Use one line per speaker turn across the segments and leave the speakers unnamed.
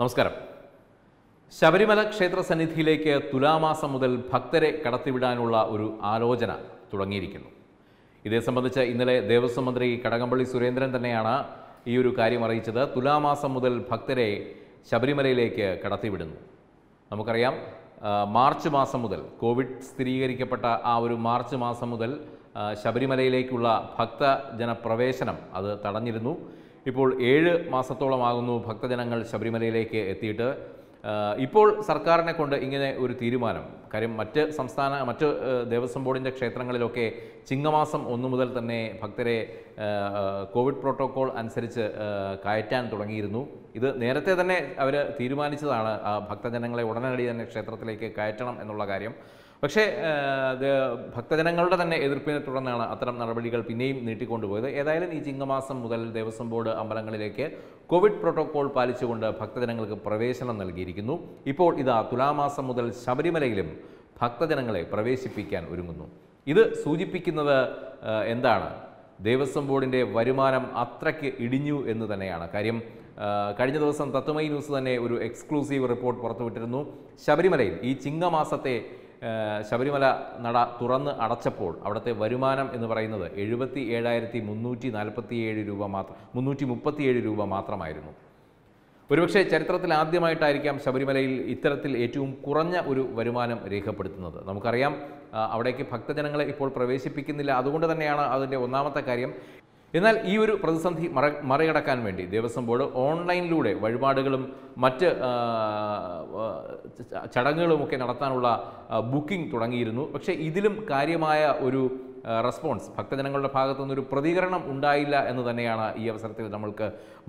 നമസ്കാരം ശബരിമല ക്ഷേത്ര സന്നിധിയിലേക്ക് തുലാമാസം മുതൽ ഭക്തരെ കടത്തിവിടാനുള്ള ഒരു ആലോചന തുടങ്ങിയിരിക്കുന്നു ഇതേ സംബന്ധിച്ച് ഇന്നലെ ദേവസ്വം മന്ത്രി കടകംപള്ളി സുരേന്ദ്രൻ തന്നെയാണ് ഈ ഒരു കാര്യം അറിയിച്ചത് തുലാമാസം മുതൽ ഭക്തരെ ശബരിമലയിലേക്ക് കടത്തിവിടുന്നു നമുക്കറിയാം മാർച്ച് മാസം മുതൽ കോവിഡ് സ്ഥിരീകരിക്കപ്പെട്ട ആ ഒരു മാർച്ച് മാസം മുതൽ ശബരിമലയിലേക്കുള്ള ഭക്തജനപ്രവേശനം അത് തടഞ്ഞിരുന്നു ഇപ്പോൾ ഏഴ് മാസത്തോളമാകുന്നു ഭക്തജനങ്ങൾ ശബരിമലയിലേക്ക് എത്തിയിട്ട് ഇപ്പോൾ സർക്കാരിനെ കൊണ്ട് ഇങ്ങനെ ഒരു തീരുമാനം കാര്യം മറ്റ് സംസ്ഥാന മറ്റ് ദേവസ്വം ബോർഡിൻ്റെ ക്ഷേത്രങ്ങളിലൊക്കെ ചിങ്ങമാസം ഒന്നു മുതൽ തന്നെ ഭക്തരെ കോവിഡ് പ്രോട്ടോകോൾ അനുസരിച്ച് കയറ്റാൻ തുടങ്ങിയിരുന്നു ഇത് നേരത്തെ തന്നെ അവർ തീരുമാനിച്ചതാണ് ഭക്തജനങ്ങളെ ഉടനടി തന്നെ ക്ഷേത്രത്തിലേക്ക് കയറ്റണം എന്നുള്ള കാര്യം പക്ഷേ ഭക്തജനങ്ങളുടെ തന്നെ എതിർപ്പിനെ തുടർന്നാണ് അത്തരം നടപടികൾ പിന്നെയും നീട്ടിക്കൊണ്ടുപോയത് ഏതായാലും ഈ ചിങ്ങമാസം മുതൽ ദേവസ്വം ബോർഡ് അമ്പലങ്ങളിലേക്ക് കോവിഡ് പ്രോട്ടോകോൾ പാലിച്ചുകൊണ്ട് ഭക്തജനങ്ങൾക്ക് പ്രവേശനം നൽകിയിരിക്കുന്നു ഇപ്പോൾ ഇതാ തുലാമാസം മുതൽ ശബരിമലയിലും ഭക്തജനങ്ങളെ പ്രവേശിപ്പിക്കാൻ ഒരുങ്ങുന്നു ഇത് സൂചിപ്പിക്കുന്നത് എന്താണ് ദേവസ്വം ബോർഡിൻ്റെ വരുമാനം അത്രയ്ക്ക് ഇടിഞ്ഞു എന്ന് തന്നെയാണ് കാര്യം കഴിഞ്ഞ ദിവസം തത്വമൈ ന്യൂസ് തന്നെ ഒരു എക്സ്ക്ലൂസീവ് റിപ്പോർട്ട് പുറത്തുവിട്ടിരുന്നു ശബരിമലയിൽ ഈ ചിങ്ങമാസത്തെ ശബരിമല നട തുറന്ന് അടച്ചപ്പോൾ അവിടുത്തെ വരുമാനം എന്ന് പറയുന്നത് എഴുപത്തി ഏഴായിരത്തി മുന്നൂറ്റി നാൽപ്പത്തിയേഴ് രൂപ മാത്രം മുന്നൂറ്റി മുപ്പത്തിയേഴ് രൂപ മാത്രമായിരുന്നു ഒരുപക്ഷെ ചരിത്രത്തിൽ ആദ്യമായിട്ടായിരിക്കാം ശബരിമലയിൽ ഇത്തരത്തിൽ ഏറ്റവും കുറഞ്ഞ ഒരു വരുമാനം രേഖപ്പെടുത്തുന്നത് നമുക്കറിയാം അവിടേക്ക് ഭക്തജനങ്ങളെ ഇപ്പോൾ പ്രവേശിപ്പിക്കുന്നില്ല അതുകൊണ്ട് തന്നെയാണ് അതിൻ്റെ ഒന്നാമത്തെ കാര്യം എന്നാൽ ഈ ഒരു പ്രതിസന്ധി മറ മറികടക്കാൻ വേണ്ടി ദേവസ്വം ബോർഡ് ഓൺലൈനിലൂടെ വഴിപാടുകളും മറ്റ് ചടങ്ങുകളുമൊക്കെ നടത്താനുള്ള ബുക്കിംഗ് തുടങ്ങിയിരുന്നു പക്ഷേ ഇതിലും കാര്യമായ ഒരു റെസ്പോൺസ് ഭക്തജനങ്ങളുടെ ഭാഗത്തു നിന്നൊരു പ്രതികരണം ഉണ്ടായില്ല എന്ന് തന്നെയാണ് ഈ അവസരത്തിൽ നമ്മൾക്ക്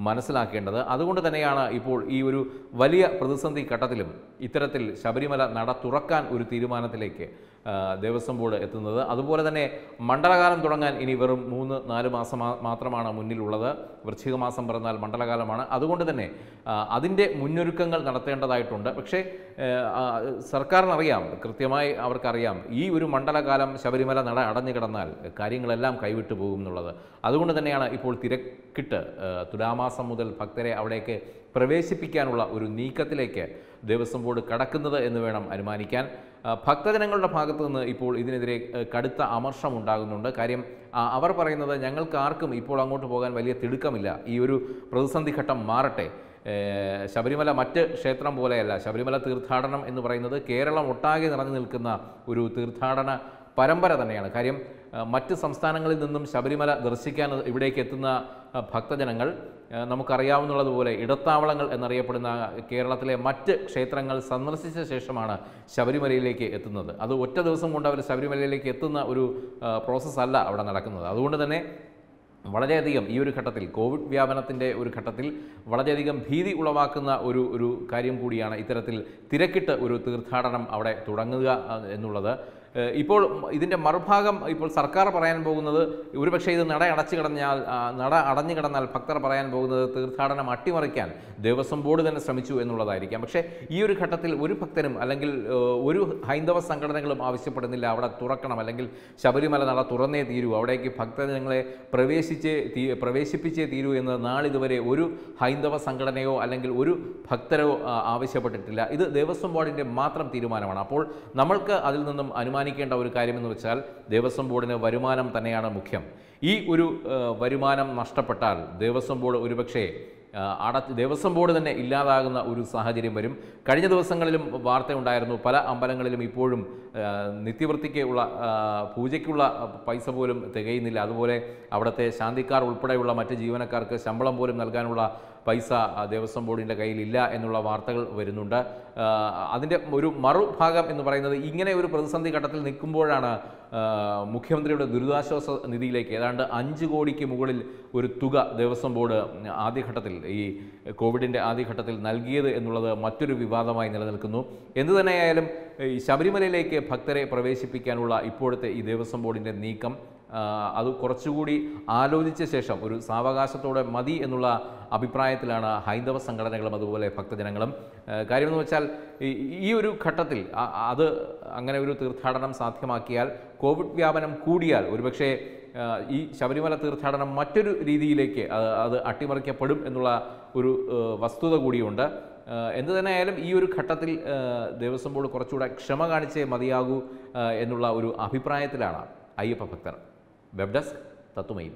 മനസ്സിലാക്കേണ്ടത് അതുകൊണ്ട് തന്നെയാണ് ഇപ്പോൾ ഈ ഒരു വലിയ പ്രതിസന്ധി ഘട്ടത്തിലും ഇത്തരത്തിൽ ശബരിമല നട തുറക്കാൻ ഒരു തീരുമാനത്തിലേക്ക് ദേവസ്വം ബോർഡ് എത്തുന്നത് അതുപോലെ തന്നെ മണ്ഡലകാലം തുടങ്ങാൻ ഇനി വെറും മൂന്ന് നാല് മാസം മാത്രമാണ് മുന്നിലുള്ളത് വൃശ്ചിക മാസം പിറന്നാൽ മണ്ഡലകാലമാണ് അതുകൊണ്ട് തന്നെ അതിൻ്റെ മുന്നൊരുക്കങ്ങൾ നടത്തേണ്ടതായിട്ടുണ്ട് പക്ഷേ സർക്കാരിനറിയാം കൃത്യമായി അവർക്കറിയാം ഈ ഒരു മണ്ഡലകാലം ശബരിമല നട അടഞ്ഞു കിടന്നാൽ കാര്യങ്ങളെല്ലാം കൈവിട്ടു പോകും എന്നുള്ളത് അതുകൊണ്ട് തന്നെയാണ് ഇപ്പോൾ തിരക്കിട്ട് തുലാമാസം മുതൽ ഭക്തരെ അവിടേക്ക് പ്രവേശിപ്പിക്കാനുള്ള ഒരു നീക്കത്തിലേക്ക് ദേവസ്വം ബോർഡ് കടക്കുന്നത് എന്ന് വേണം അനുമാനിക്കാൻ ഭക്തജനങ്ങളുടെ ഭാഗത്തു നിന്ന് ഇപ്പോൾ ഇതിനെതിരെ കടുത്ത അമർഷം ഉണ്ടാകുന്നുണ്ട് കാര്യം അവർ പറയുന്നത് ഞങ്ങൾക്ക് ആർക്കും ഇപ്പോൾ അങ്ങോട്ട് പോകാൻ വലിയ തിടുക്കമില്ല ഈ ഒരു പ്രതിസന്ധി ഘട്ടം മാറട്ടെ ശബരിമല മറ്റ് ക്ഷേത്രം പോലെയല്ല ശബരിമല തീർത്ഥാടനം എന്ന് പറയുന്നത് കേരളം ഒട്ടാകെ നിറഞ്ഞു നിൽക്കുന്ന ഒരു തീർത്ഥാടന പരമ്പര തന്നെയാണ് കാര്യം മറ്റ് സംസ്ഥാനങ്ങളിൽ നിന്നും ശബരിമല ദർശിക്കാൻ ഇവിടേക്ക് എത്തുന്ന ഭക്തജനങ്ങൾ നമുക്കറിയാവുന്നതുപോലെ ഇടത്താവളങ്ങൾ എന്നറിയപ്പെടുന്ന കേരളത്തിലെ മറ്റ് ക്ഷേത്രങ്ങൾ സന്ദർശിച്ച ശേഷമാണ് ശബരിമലയിലേക്ക് എത്തുന്നത് അത് ഒറ്റ ദിവസം കൊണ്ട് അവർ ശബരിമലയിലേക്ക് എത്തുന്ന ഒരു പ്രോസസ്സല്ല അവിടെ നടക്കുന്നത് അതുകൊണ്ട് തന്നെ വളരെയധികം ഈ ഒരു ഘട്ടത്തിൽ കോവിഡ് വ്യാപനത്തിൻ്റെ ഒരു ഘട്ടത്തിൽ വളരെയധികം ഭീതി ഉളവാക്കുന്ന ഒരു ഒരു കാര്യം കൂടിയാണ് ഇത്തരത്തിൽ തിരക്കിട്ട് ഒരു തീർത്ഥാടനം അവിടെ തുടങ്ങുക എന്നുള്ളത് ഇപ്പോൾ ഇതിൻ്റെ മറുഭാഗം ഇപ്പോൾ സർക്കാർ പറയാൻ പോകുന്നത് ഒരുപക്ഷേ ഇത് നട അടച്ചു കിടഞ്ഞാൽ നട അടഞ്ഞു കിടന്നാൽ ഭക്തർ പറയാൻ പോകുന്നത് തീർത്ഥാടനം അട്ടിമറിക്കാൻ ദേവസ്വം ബോർഡ് തന്നെ ശ്രമിച്ചു എന്നുള്ളതായിരിക്കാം പക്ഷേ ഈ ഒരു ഘട്ടത്തിൽ ഒരു ഭക്തനും അല്ലെങ്കിൽ ഒരു ഹൈന്ദവ സംഘടനകളും ആവശ്യപ്പെടുന്നില്ല അവിടെ തുറക്കണം അല്ലെങ്കിൽ ശബരിമല നട തുറന്നേ തീരൂ അവിടേക്ക് ഭക്തജനങ്ങളെ പ്രവേശിച്ച് തീ പ്രവേശിപ്പിച്ചേ തീരൂ എന്ന് നാളിതുവരെ ഒരു ഹൈന്ദവ സംഘടനയോ അല്ലെങ്കിൽ ഒരു ഭക്തരോ ആവശ്യപ്പെട്ടിട്ടില്ല ഇത് ദേവസ്വം ബോർഡിൻ്റെ മാത്രം തീരുമാനമാണ് അപ്പോൾ നമ്മൾക്ക് അതിൽ നിന്നും അനുമാനം തീരുമാനിക്കേണ്ട ഒരു കാര്യമെന്ന് വെച്ചാൽ ദേവസ്വം ബോർഡിന് വരുമാനം തന്നെയാണ് മുഖ്യം ഈ ഒരു വരുമാനം നഷ്ടപ്പെട്ടാൽ ദേവസ്വം ബോർഡ് ഒരുപക്ഷേ അട ദേവസ്വം ബോർഡ് തന്നെ ഇല്ലാതാകുന്ന ഒരു സാഹചര്യം വരും കഴിഞ്ഞ ദിവസങ്ങളിലും വാർത്തയുണ്ടായിരുന്നു പല അമ്പലങ്ങളിലും ഇപ്പോഴും നിത്യവൃത്തിക്കുള്ള പൂജയ്ക്കുള്ള പൈസ പോലും തികയുന്നില്ല അതുപോലെ അവിടുത്തെ ശാന്തിക്കാർ ഉൾപ്പെടെയുള്ള മറ്റ് ജീവനക്കാർക്ക് ശമ്പളം പോലും നൽകാനുള്ള പൈസ ദേവസ്വം ബോർഡിൻ്റെ കയ്യിലില്ല എന്നുള്ള വാർത്തകൾ വരുന്നുണ്ട് അതിൻ്റെ ഒരു മറുഭാഗം എന്ന് പറയുന്നത് ഇങ്ങനെ ഒരു പ്രതിസന്ധി ഘട്ടത്തിൽ നിൽക്കുമ്പോഴാണ് മുഖ്യമന്ത്രിയുടെ ദുരിതാശ്വാസ നിധിയിലേക്ക് ഏതാണ്ട് അഞ്ച് കോടിക്ക് മുകളിൽ ഒരു തുക ദേവസ്വം ബോർഡ് ആദ്യഘട്ടത്തിൽ ഈ കോവിഡിൻ്റെ ആദ്യഘട്ടത്തിൽ നൽകിയത് എന്നുള്ളത് മറ്റൊരു വിവാദമായി നിലനിൽക്കുന്നു എന്തു തന്നെയായാലും ശബരിമലയിലേക്ക് ഭക്തരെ പ്രവേശിപ്പിക്കാനുള്ള ഇപ്പോഴത്തെ ഈ ദേവസ്വം ബോർഡിൻ്റെ നീക്കം അത് കുറച്ചുകൂടി ആലോചിച്ച ശേഷം ഒരു സാവകാശത്തോടെ മതി എന്നുള്ള അഭിപ്രായത്തിലാണ് ഹൈന്ദവ സംഘടനകളും അതുപോലെ ഭക്തജനങ്ങളും കാര്യമെന്ന് വെച്ചാൽ ഈ ഒരു ഘട്ടത്തിൽ അത് അങ്ങനെ ഒരു തീർത്ഥാടനം സാധ്യമാക്കിയാൽ കോവിഡ് വ്യാപനം കൂടിയാൽ ഒരുപക്ഷേ ഈ ശബരിമല തീർത്ഥാടനം മറ്റൊരു രീതിയിലേക്ക് അത് അട്ടിമറിക്കപ്പെടും എന്നുള്ള ഒരു വസ്തുത കൂടിയുണ്ട് എന്ത് തന്നെയായാലും ഈ ഒരു ഘട്ടത്തിൽ ദേവസ്വം ബോർഡ് കുറച്ചുകൂടെ ക്ഷമ കാണിച്ചേ മതിയാകൂ എന്നുള്ള ഒരു അഭിപ്രായത്തിലാണ് അയ്യപ്പ ഭക്തർ वेबडेस्क तत्व